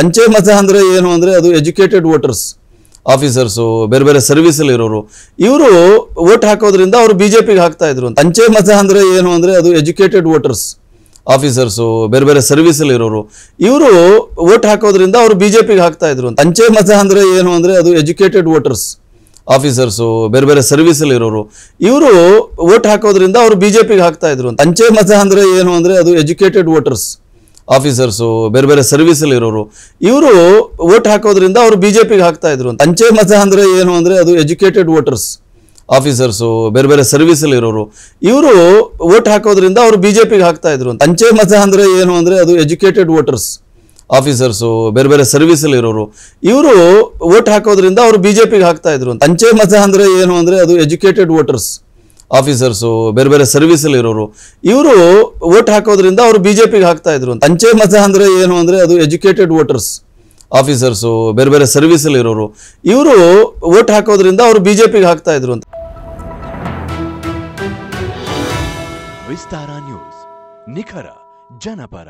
ಅಂಚೆ ಮತ ಅಂದರೆ ಏನು ಅಂದರೆ ಅದು ಎಜುಕೇಟೆಡ್ ವೋಟರ್ಸ್ ಆಫೀಸರ್ಸು ಬೇರೆ ಬೇರೆ ಸರ್ವಿಸಲ್ಲಿ ಇರೋರು ಇವರು ವೋಟ್ ಹಾಕೋದ್ರಿಂದ ಅವರು ಬಿ ಜೆ ಪಿಗೆ ಹಾಕ್ತಾ ಇದ್ರು ಅಂತ ಅಂಚೆ ಮತ ಅಂದರೆ ಏನು ಅಂದರೆ ಅದು ಎಜುಕೇಟೆಡ್ ವೋಟರ್ಸ್ ಆಫೀಸರ್ಸು ಬೇರೆ ಬೇರೆ ಸರ್ವಿಸಲ್ಲಿ ಇರೋರು ಇವರು ವೋಟ್ ಹಾಕೋದ್ರಿಂದ ಅವರು ಬಿ ಜೆ ಪಿಗೆ ಹಾಕ್ತಾ ಇದ್ರು ಅಂತ ಅಂಚೆ ಮತ ಅಂದರೆ ಏನು ಅಂದರೆ ಅದು ಎಜುಕೇಟೆಡ್ ವೋಟರ್ಸ್ ಆಫೀಸರ್ಸು ಬೇರೆ ಬೇರೆ ಸರ್ವಿಸಲ್ಲಿ ಇರೋರು ಇವರು ವೋಟ್ ಹಾಕೋದ್ರಿಂದ ಅವರು ಬಿ ಜೆ ಪಿಗೆ ಹಾಕ್ತಾ ಇದ್ರು ಅಂತ ಅಂಚೆ ಮತ ಅಂದರೆ ಏನು ಅಂದರೆ ಅದು ಎಜುಕೇಟೆಡ್ ವೋಟರ್ಸ್ ಆಫೀಸರ್ಸು ಬೇರೆ ಬೇರೆ ಸರ್ವಿಸಲ್ಲಿ ಇರೋರು ಇವರು ವೋಟ್ ಹಾಕೋದ್ರಿಂದ ಅವರು ಬಿ ಜೆ ಪಿಗೆ ಹಾಕ್ತಾ ಇದ್ರು ಅಂತ ಅಂಚೆ ಮತ ಅಂದರೆ ಏನು ಅಂದರೆ ಅದು ಎಜುಕೇಟೆಡ್ ವೋಟರ್ಸ್ ಆಫೀಸರ್ಸು ಬೇರೆ ಬೇರೆ ಸರ್ವಿಸಲ್ಲಿ ಇರೋರು ಇವರು ವೋಟ್ ಹಾಕೋದ್ರಿಂದ ಅವರು ಬಿ ಜೆ ಪಿಗೆ ಹಾಕ್ತಾ ಇದ್ರು ಅಂತ ಅಂಚೆ ಮತ ಅಂದರೆ ಏನು ಅಂದರೆ ಅದು ಎಜುಕೇಟೆಡ್ ವೋಟರ್ಸ್ ಆಫೀಸರ್ಸು ಬೇರೆ ಬೇರೆ ಸರ್ವಿಸಲ್ಲಿ ಇರೋರು ಇವರು ವೋಟ್ ಹಾಕೋದ್ರಿಂದ ಅವರು ಬಿ ಜೆ ಪಿಗೆ ಹಾಕ್ತಾ ಇದ್ರು ಅಂತ ಅಂಚೆ ಮತ ಅಂದರೆ ಏನು ಅಂದರೆ ಅದು ಎಜುಕೇಟೆಡ್ ವೋಟರ್ಸ್ ಆಫೀಸರ್ಸು ಬೇರೆ ಬೇರೆ ಸರ್ವಿಸಲ್ಲಿ ಇರೋರು ಇವರು ವೋಟ್ ಹಾಕೋದ್ರಿಂದ ಅವರು ಬಿ ಜೆ ಪಿಗೆ ಹಾಕ್ತಾ ಇದ್ರು ಅಂಚೆ ಮತ ಅಂದ್ರೆ ಏನು ಅಂದ್ರೆ ಅದು ಎಜುಕೇಟೆಡ್ ವೋಟರ್ಸ್ ಆಫೀಸರ್ಸು ಬೇರೆ ಬೇರೆ ಸರ್ವಿಸಲ್ಲಿ ಇರೋರು ಇವರು ವೋಟ್ ಹಾಕೋದ್ರಿಂದ ಅವರು ಬಿ ಜೆ ಪಿಗೆ ಹಾಕ್ತಾ ಇದ್ರು ಅಂತ ವಿಸ್ತಾರ ನ್ಯೂಸ್ ನಿಖರ ಜನಪರ